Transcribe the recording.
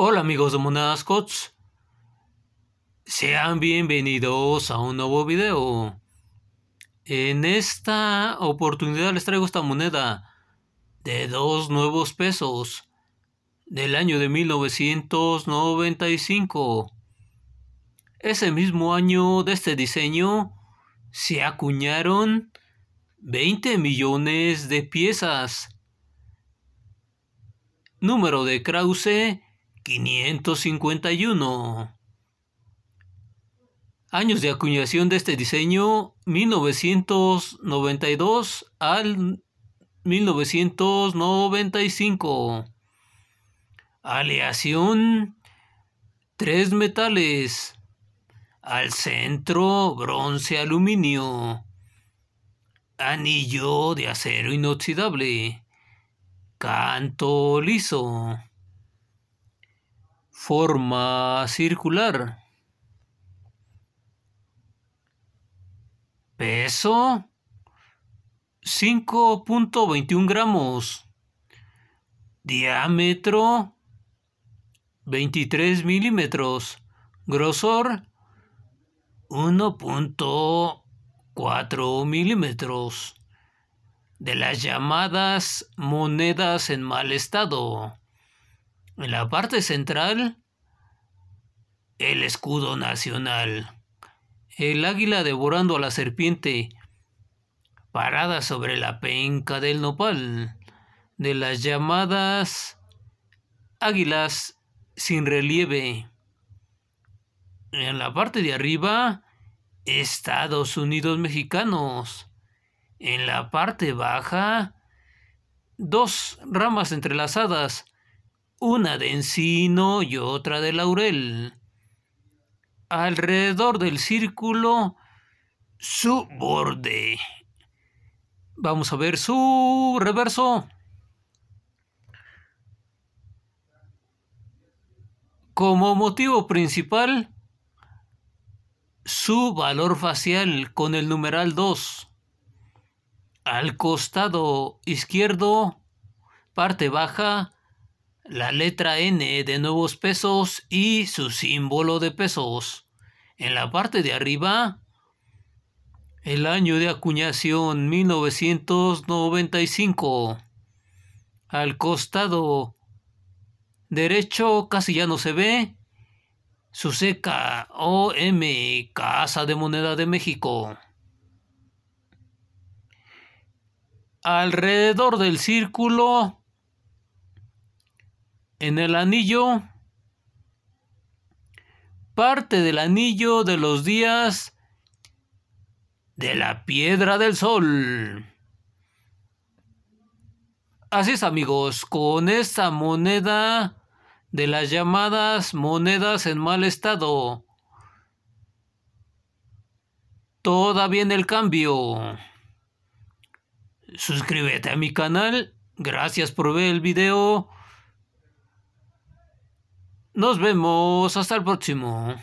Hola amigos de Monedas Cots. Sean bienvenidos a un nuevo video. En esta oportunidad les traigo esta moneda de dos nuevos pesos del año de 1995. Ese mismo año de este diseño se acuñaron 20 millones de piezas. Número de Krause 551. Años de acuñación de este diseño 1992 al 1995. Aleación tres metales. Al centro bronce aluminio. Anillo de acero inoxidable. Canto liso forma circular. Peso 5.21 gramos. Diámetro 23 milímetros. Grosor 1.4 milímetros. De las llamadas monedas en mal estado. En la parte central, el escudo nacional. El águila devorando a la serpiente, parada sobre la penca del nopal, de las llamadas águilas sin relieve. En la parte de arriba, Estados Unidos mexicanos. En la parte baja, dos ramas entrelazadas una de encino y otra de laurel. Alrededor del círculo, su borde. Vamos a ver su reverso. Como motivo principal, su valor facial con el numeral 2. Al costado izquierdo, parte baja, la letra N de nuevos pesos y su símbolo de pesos. En la parte de arriba, el año de acuñación 1995. Al costado derecho casi ya no se ve. Su seca OM Casa de Moneda de México. Alrededor del círculo en el anillo, parte del anillo de los días de la piedra del sol. Así es amigos, con esta moneda de las llamadas monedas en mal estado, todavía en el cambio. Suscríbete a mi canal, gracias por ver el video nos vemos hasta el próximo.